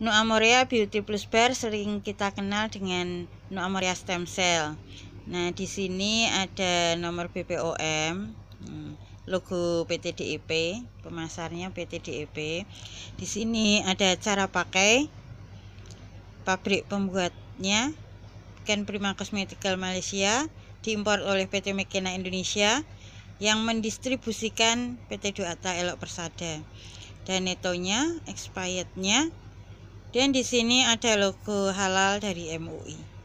Nuamoria Beauty Plus Bar sering kita kenal dengan Nuamoria Stem Cell. Nah, di sini ada nomor BPOM, hmm, logo PT DEP, pemasarnya PT DEP. Di sini ada cara pakai pabrik pembuatnya Ken Prima Cosmetical Malaysia, diimpor oleh PT Mekena Indonesia yang mendistribusikan PT Duata Elok Persada. Dan netonya, expirednya dan di sini ada logo halal dari MUI.